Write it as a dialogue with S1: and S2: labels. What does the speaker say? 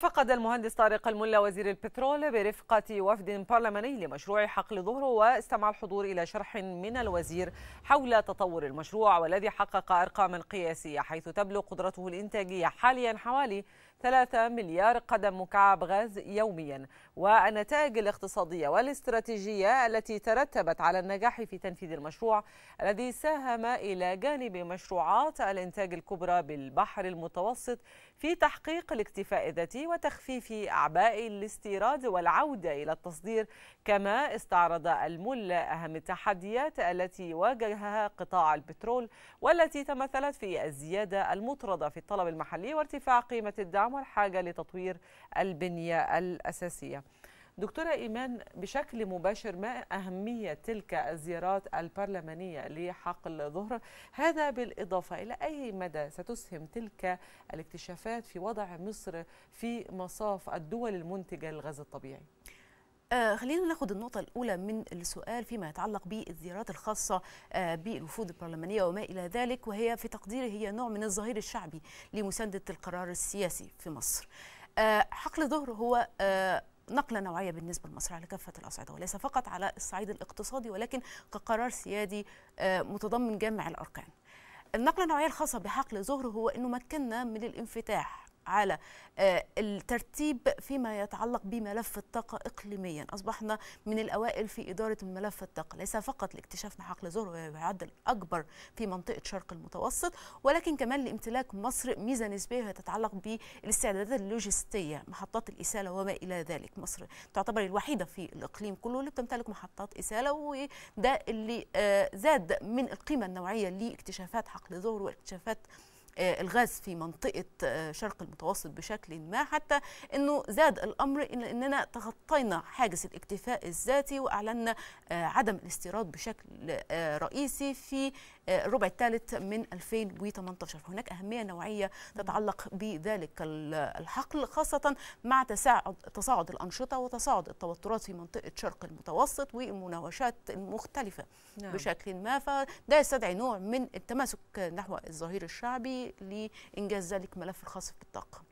S1: فقد المهندس طارق الملا وزير البترول برفقة وفد برلماني لمشروع حقل ظهره واستمع الحضور إلى شرح من الوزير حول تطور المشروع والذي حقق أرقاما قياسية حيث تبلغ قدرته الإنتاجية حاليا حوالي 3 مليار قدم مكعب غاز يوميا والنتائج الاقتصادية والاستراتيجية التي ترتبت على النجاح في تنفيذ المشروع الذي ساهم إلى جانب مشروعات الإنتاج الكبرى بالبحر المتوسط في تحقيق الاكتفاء الذاتي وتخفيف أعباء الاستيراد والعودة إلى التصدير كما استعرض المل أهم التحديات التي واجهها قطاع البترول والتي تمثلت في الزيادة المطردة في الطلب المحلي وارتفاع قيمة الدعم العمر حاجة لتطوير البنية الأساسية دكتورة إيمان بشكل مباشر ما أهمية تلك الزيارات البرلمانية لحقل ظهر هذا بالإضافة إلى أي مدى ستسهم تلك الاكتشافات في وضع مصر في مصاف الدول المنتجة للغاز الطبيعي؟ آه خلينا ناخد
S2: النقطة الأولى من السؤال فيما يتعلق بالزيارات الخاصة آه بالوفود البرلمانية وما إلى ذلك وهي في تقديري هي نوع من الظهير الشعبي لمساندة القرار السياسي في مصر آه حقل ظهر هو آه نقلة نوعية بالنسبة لمصر على كافة الأصعدة وليس فقط على الصعيد الاقتصادي ولكن كقرار سيادي آه، متضمن جامع الأركان النقلة النوعية الخاصة بحقل ظهر هو أنه مكننا من الانفتاح على آه، الترتيب فيما يتعلق بملف الطاقة إقليميا أصبحنا من الأوائل في إدارة ملف الطاقة ليس فقط لاكتشاف حقل زهر وهو يعد الأكبر في منطقة شرق المتوسط ولكن كمان لامتلاك مصر ميزة نسبية تتعلق بالاستعدادات اللوجستية محطات الإسالة وما إلى ذلك مصر تعتبر الوحيدة في الإقليم كله اللي بتمتلك محطات إسالة وده اللي آه، زاد من القيمة النوعية لاكتشافات حقل زهر واكتشافات آه، الغاز في منطقه آه، شرق المتوسط بشكل ما حتى انه زاد الامر إلا اننا تخطينا حاجز الاكتفاء الذاتي واعلنا آه، عدم الاستيراد بشكل رئيسي في الربع الثالث من 2018 فهناك اهميه نوعيه تتعلق بذلك الحقل خاصه مع تساعد تصاعد الانشطه وتصاعد التوترات في منطقه شرق المتوسط والمناوشات المختلفه نعم. بشكل ما فده يستدعي نوع من التماسك نحو الظهير الشعبي لإنجاز ذلك ملف الخاص بالطاقة